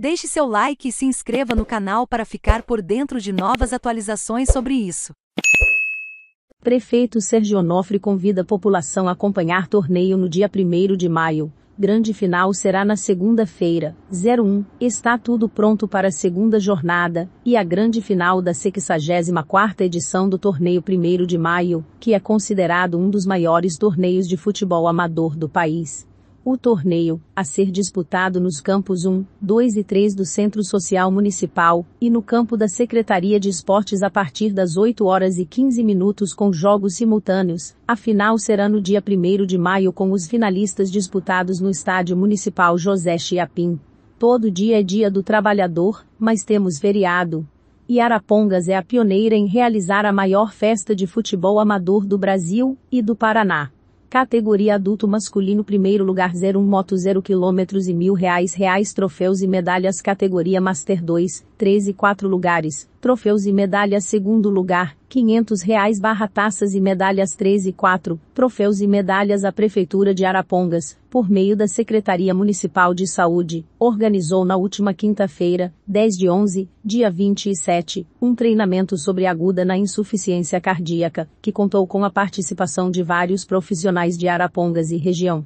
Deixe seu like e se inscreva no canal para ficar por dentro de novas atualizações sobre isso. Prefeito Sergio Onofre convida a população a acompanhar torneio no dia 1 de maio. Grande final será na segunda-feira, 01. Está tudo pronto para a segunda jornada, e a grande final da 64ª edição do torneio 1 de maio, que é considerado um dos maiores torneios de futebol amador do país o torneio, a ser disputado nos campos 1, 2 e 3 do Centro Social Municipal, e no campo da Secretaria de Esportes a partir das 8 horas e 15 minutos com jogos simultâneos, a final será no dia 1 de maio com os finalistas disputados no Estádio Municipal José Chiapim. Todo dia é dia do trabalhador, mas temos feriado. E Arapongas é a pioneira em realizar a maior festa de futebol amador do Brasil e do Paraná. Categoria adulto masculino primeiro lugar 01 moto 0 km e mil reais reais troféus e medalhas categoria Master 2 13 4 lugares, troféus e medalhas segundo lugar, 500 reais barra taças e medalhas 13 4, troféus e medalhas a Prefeitura de Arapongas, por meio da Secretaria Municipal de Saúde, organizou na última quinta-feira, 10 de 11, dia 27, um treinamento sobre aguda na insuficiência cardíaca, que contou com a participação de vários profissionais de Arapongas e região.